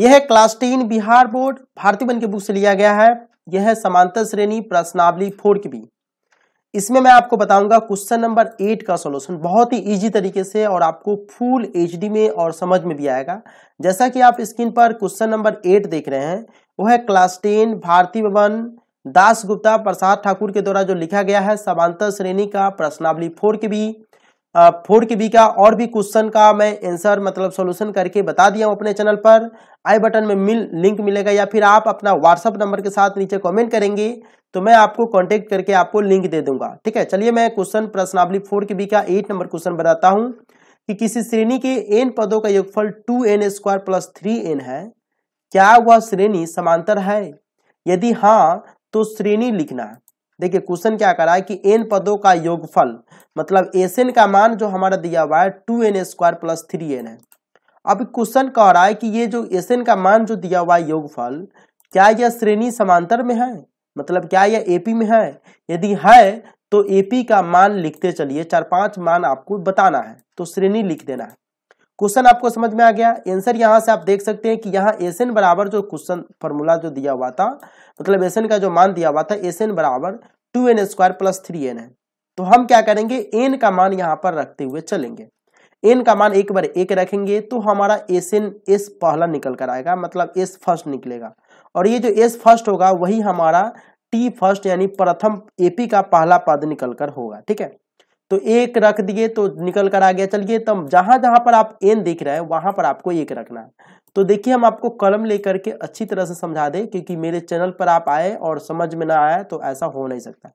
यह है class ten Bihar board भारतीय वन के बुक से लिया गया है यह है समांतर श्रेणी प्रश्नावली फोर की भी इसमें मैं आपको बताऊंगा क्वेश्चन नंबर एट का सॉल्यूशन बहुत ही इजी तरीके से और आपको फुल एचडी में और समझ में भी आएगा जैसा कि आप स्क्रीन पर क्वेश्चन नंबर एट देख रहे हैं वह है क्लास टेन भारतीय भवन दास गुप्ता प्रसाद ठाकुर के द्वारा जो लिखा गया है समांतर श्रेणी का प्रश्नावली फोर के भी फोर के बी का और भी क्वेश्चन का मैं आंसर मतलब सॉल्यूशन करके बता दिया हूँ अपने चैनल पर आई बटन में मिल लिंक मिलेगा या फिर आप अपना व्हाट्सअप नंबर के साथ नीचे कमेंट करेंगे तो मैं आपको कांटेक्ट करके आपको लिंक दे दूंगा ठीक है चलिए मैं क्वेश्चन प्रश्नावली फोर के बी का एट नंबर क्वेश्चन बताता हूँ कि किसी श्रेणी के एन पदों का योगफल two N square plus three N है क्या वह श्रेणी समांतर है यदि हाँ तो श्रेणी लिखना देखिए क्वेश्चन क्या करा है कि एन पदों का योगफल मतलब एस एन का मान जो हमारा दिया हुआ है two N square plus three N है अब क्वेश्चन कह रहा है कि ये जो एस एन का मान जो दिया हुआ है योगफल क्या यह श्रेणी समांतर में है मतलब क्या यह एपी में है यदि है तो एपी का मान लिखते चलिए चार पांच मान आपको बताना है तो श्रेणी लिख देना है क्वेश्चन आपको समझ में आ गया आंसर यहाँ से आप देख सकते हैं कि यहाँ एस एन बराबर जो क्वेश्चन फॉर्मूला जो दिया हुआ था मतलब एस एन का जो मान दिया हुआ था एस एन बराबर two N square plus three N है तो हम क्या करेंगे एन का मान यहाँ पर रखते हुए चलेंगे एन का मान एक बार एक रखेंगे तो हमारा एस एन एस पहला निकल कर आएगा मतलब एस फर्स्ट निकलेगा और ये जो एस फर्स्ट होगा वही हमारा टी फर्स्ट यानी प्रथम एपी का पहला पद निकल कर होगा ठीक है तो एक रख दिए तो निकल कर आ गया चलिए तब जहां जहां पर आप एन देख रहे हैं वहां पर आपको एक रखना है तो देखिए हम आपको कलम लेकर के अच्छी तरह से समझा दें क्योंकि मेरे चैनल पर आप आए और समझ में ना आए तो ऐसा हो नहीं सकता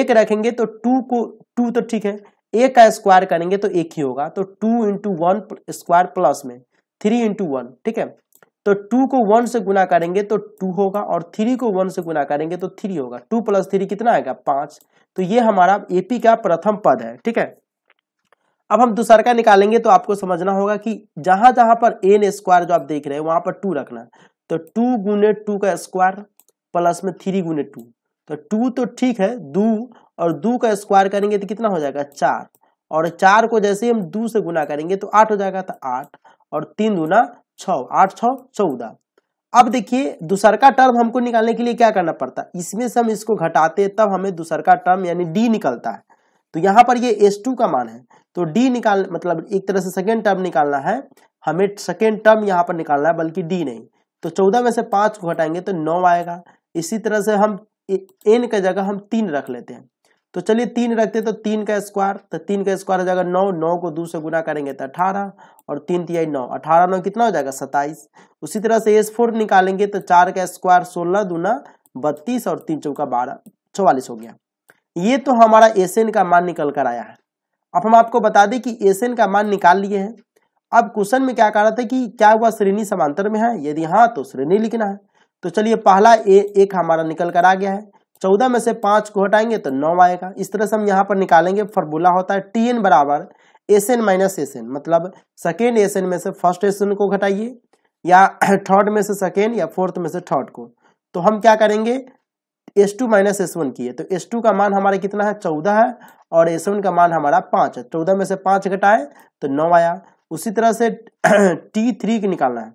एक रखेंगे तो टू को टू तो ठीक है एक का स्क्वायर करेंगे तो एक ही होगा तो two into one square plus में थ्री इंटू वन ठीक है तो टू को वन से गुना करेंगे तो टू होगा और थ्री को वन से गुना करेंगे तो थ्री होगा टू प्लस थ्री कितना आएगा पांच तो ये हमारा एपी का प्रथम पद है ठीक है अब हम दूसर का निकालेंगे तो आपको समझना होगा कि जहां जहां पर एन स्क्वायर जो आप देख रहे हैं वहां पर टू रखना तो टू गुने टू का स्क्वायर प्लस में थ्री गुने टू तो टू तो ठीक है दो और दो का स्क्वायर करेंगे तो कितना हो जाएगा चार और चार को जैसे हम दो से गुना करेंगे तो आठ हो जाएगा तो आठ और तीन दूना छ आठ छ चौदह अब देखिए दूसर का टर्म हमको निकालने के लिए क्या करना पड़ता है इसमें से हम इसको घटाते तब हमें दूसर का टर्म यानी डी निकलता है तो यहाँ पर ये एस टू का मान है तो डी निकाल मतलब एक तरह से सेकेंड टर्म निकालना है हमें सेकेंड टर्म यहाँ पर निकालना है बल्कि डी नहीं तो चौदह में से पाँच को घटाएंगे तो नौ आएगा इसी तरह से हम एन का जगह हम तीन रख लेते हैं तो चलिए तीन रखते तो तीन का स्क्वायर तो तीन का स्क्वायर हो जाएगा नौ नौ को दो से गुना करेंगे तो अठारह और तीन तिहाई नौ अठारह नौ कितना हो जाएगा सत्ताईस उसी तरह से एस फोर निकालेंगे तो चार का स्क्वायर सोलह दूना बत्तीस और तीन चौका बारह चौवालीस हो गया ये तो हमारा एस का मान निकल कर आया है अब हम आपको बता दें कि एस का मान निकाल लिए हैं अब क्वेश्चन में क्या कह रहा था कि क्या हुआ श्रेणी समांतर में है यदि हाँ तो श्रेणी लिखना है तो चलिए पहला ए एक हमारा निकल कर आ गया है चौदह में से पाँच को हटाएंगे तो नौ आएगा इस तरह से हम यहाँ पर निकालेंगे फॉर्मूला होता है टी एन बराबर S N minus S N मतलब सेकेंड एस एन में से फर्स्ट एस एन को घटाइए या थर्ड में से सेकेंड या फोर्थ में से थर्ड को तो हम क्या करेंगे S two minus S one किए तो एस टू का मान हमारा कितना है चौदह है और एस वन का मान हमारा पाँच है चौदह में से पाँच घटाए तो नौ आया उसी तरह से टी थ्री निकालना है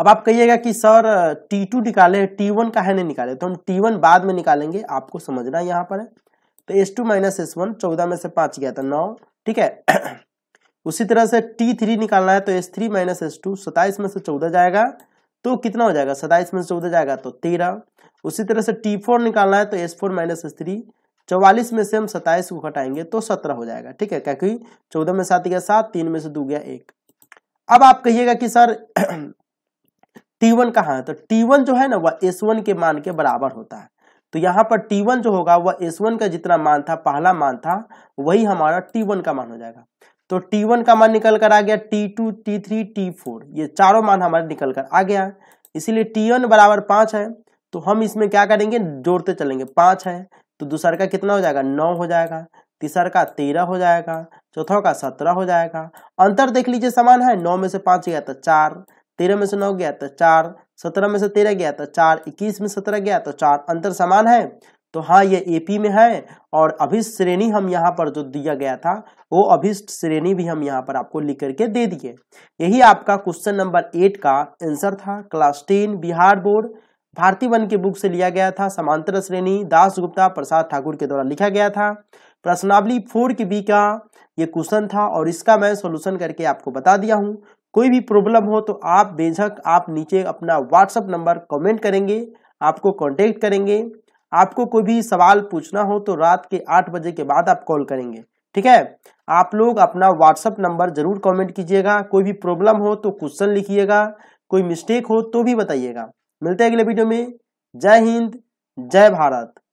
अब आप कहिएगा कि सर टी टू निकाले टी वन का है नहीं निकाले तो हम टी वन बाद में निकालेंगे आपको समझना यहाँ पर है तो S two minus S one चौदह में से पांच गया था नौ ठीक है उसी तरह से टी थ्री निकालना है तो S three minus S two सताइस में से चौदह जाएगा तो कितना हो जाएगा सताइस में से चौदह जाएगा तो तेरह उसी तरह से टी फोर निकालना है तो S four minus S three चौवालीस में से हम सताइस को घटाएंगे तो सत्रह हो जाएगा ठीक है क्या क्योंकि चौदह में सात गया सात तीन में से दो गया एक अब आप कहिएगा कि सर टी वन कहा है तो टी वन जो है ना वह एस वन के मान के बराबर होता है तो यहाँ पर टी वन जो होगा वह एस वन का जितना मान था पहला मान था वही हमारा टी वन का मान हो जाएगा तो टी वन का मान निकल कर आ गया T two T three T four ये चारों मान हमारे निकल कर आ गया इसीलिए टी वन बराबर पांच है तो हम इसमें क्या करेंगे जोड़ते चलेंगे पांच है तो दूसर का कितना हो जाएगा नौ हो जाएगा तीसरा का तेरह हो जाएगा चौथा का सत्रह हो जाएगा अंतर देख लीजिए समान है नौ में से पांच गया तो चार तेरह में से नौ गया तो चार सत्रह में से तेरह गया तो चार इक्कीस में सत्रह गया तो चार अंतर समान है तो हाँ ये एपी में है और अभिष्ट श्रेणी हम यहाँ पर जो दिया गया था वो अभिष्ट श्रेणी भी हम यहाँ पर आपको लिख करके दे दिए यही आपका क्वेश्चन नंबर एट का आंसर था क्लास टेन बिहार बोर्ड भारतीय वन के बुक से लिया गया था समांतर श्रेणी दास गुप्ता प्रसाद ठाकुर के द्वारा लिखा गया था प्रश्नावली फोर के बी का ये क्वेश्चन था और इसका मैं सोल्यूशन करके आपको बता दिया हूँ कोई भी प्रॉब्लम हो तो आप बेझक आप नीचे अपना व्हाट्सअप नंबर कमेंट करेंगे आपको कांटेक्ट करेंगे आपको कोई भी सवाल पूछना हो तो रात के आठ बजे के बाद आप कॉल करेंगे ठीक है आप लोग अपना व्हाट्सअप नंबर जरूर कमेंट कीजिएगा कोई भी प्रॉब्लम हो तो क्वेश्चन लिखिएगा कोई मिस्टेक हो तो भी बताइएगा मिलते हैं अगले वीडियो में जय हिंद जय भारत